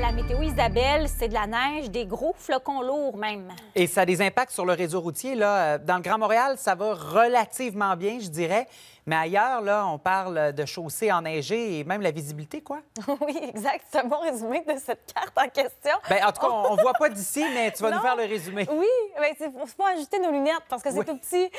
la météo Isabelle, c'est de la neige, des gros flocons lourds même. Et ça a des impacts sur le réseau routier. Là. Euh, dans le Grand Montréal, ça va relativement bien, je dirais. Mais ailleurs, là, on parle de chaussée enneigée et même la visibilité, quoi. oui, exact. C'est un bon résumé de cette carte en question. Ben, en tout cas, on ne voit pas d'ici, mais tu vas nous faire le résumé. Oui, mais ben, c'est faut ajuster nos lunettes parce que c'est tout petit.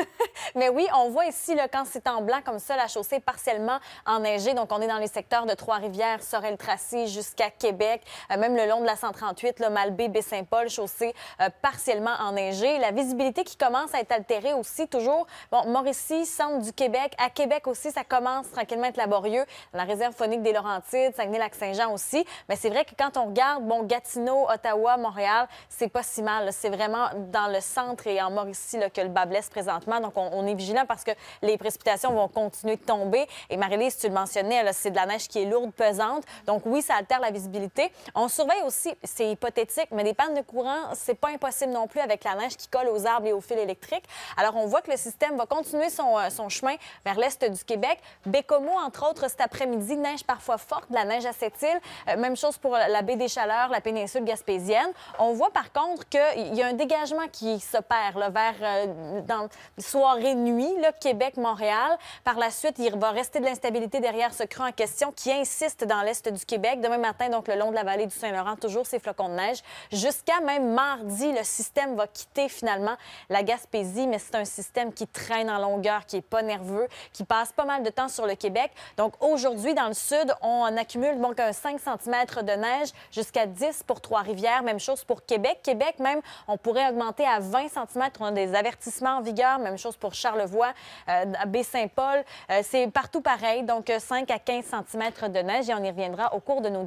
mais oui, on voit ici, le quand c'est en blanc comme ça, la chaussée partiellement enneigée. Donc, on est dans les secteurs de Trois-Rivières, Sorel-Tracy jusqu'à Québec, euh, même le long de la 138, le Malbé, Baie-Saint-Paul, chaussée euh, partiellement enneigée. La visibilité qui commence à être altérée aussi, toujours. Bon, Mauricie, centre du Québec, à Québec aussi, ça commence tranquillement à être laborieux. Dans la réserve phonique des Laurentides, Saguenay-Lac-Saint-Jean aussi. Mais c'est vrai que quand on regarde, bon, Gatineau, Ottawa, Montréal, c'est pas si mal. C'est vraiment dans le centre et en Mauricie là, que le bas blesse présentement. Donc, on, est vigilant parce que les précipitations vont continuer de tomber. Et Marie-Lise, tu le mentionnais, c'est de la neige qui est lourde, pesante. Donc, oui, ça altère la visibilité. On surveille aussi, c'est hypothétique, mais des pannes de courant, c'est pas impossible non plus avec la neige qui colle aux arbres et aux fils électriques. Alors, on voit que le système va continuer son, euh, son chemin vers l'est du Québec. Bécomo, entre autres, cet après-midi, neige parfois forte, de la neige à cette île. Euh, même chose pour la baie des Chaleurs, la péninsule gaspésienne. On voit par contre qu'il y a un dégagement qui s'opère vers euh, soirée-nuit, Québec-Montréal. Par la suite, il va rester de l'instabilité derrière ce creux en question qui insiste dans l'est du Québec. Demain matin, donc le long de la vallée du Saint-Laurent, toujours ces flocons de neige. Jusqu'à même mardi, le système va quitter finalement la Gaspésie, mais c'est un système qui traîne en longueur, qui n'est pas nerveux qui passe pas mal de temps sur le Québec. Donc aujourd'hui, dans le sud, on accumule donc un 5 cm de neige jusqu'à 10 pour Trois-Rivières. Même chose pour Québec. Québec, même, on pourrait augmenter à 20 cm. On a des avertissements en vigueur. Même chose pour Charlevoix, euh, Baie-Saint-Paul. Euh, c'est partout pareil. Donc 5 à 15 cm de neige et on y reviendra au cours de nos